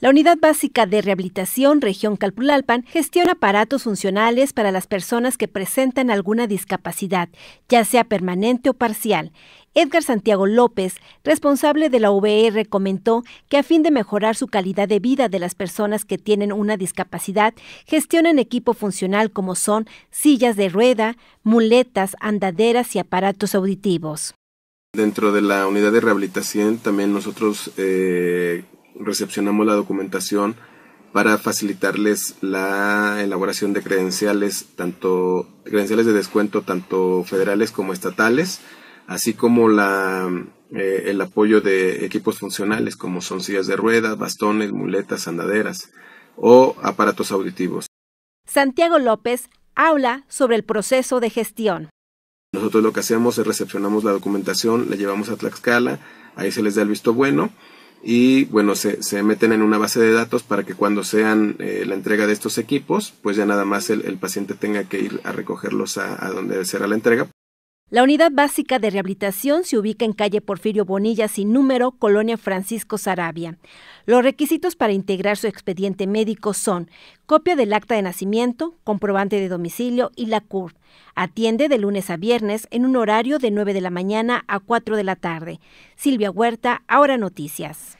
La Unidad Básica de Rehabilitación Región Calpulalpan gestiona aparatos funcionales para las personas que presentan alguna discapacidad, ya sea permanente o parcial. Edgar Santiago López, responsable de la VR, comentó que a fin de mejorar su calidad de vida de las personas que tienen una discapacidad, gestionan equipo funcional como son sillas de rueda, muletas, andaderas y aparatos auditivos. Dentro de la unidad de rehabilitación también nosotros eh, recepcionamos la documentación para facilitarles la elaboración de credenciales, tanto credenciales de descuento, tanto federales como estatales, así como eh, el apoyo de equipos funcionales como son sillas de ruedas, bastones, muletas, andaderas o aparatos auditivos. Santiago López habla sobre el proceso de gestión. Nosotros lo que hacemos es recepcionamos la documentación, la llevamos a Tlaxcala, ahí se les da el visto bueno y bueno, se, se, meten en una base de datos para que cuando sean eh, la entrega de estos equipos, pues ya nada más el, el paciente tenga que ir a recogerlos a, a, donde será la entrega la unidad básica de rehabilitación se ubica en calle Porfirio Bonilla sin número, Colonia Francisco Sarabia. Los requisitos para integrar su expediente médico son copia del acta de nacimiento, comprobante de domicilio y la CUR. Atiende de lunes a viernes en un horario de 9 de la mañana a 4 de la tarde. Silvia Huerta, ahora noticias.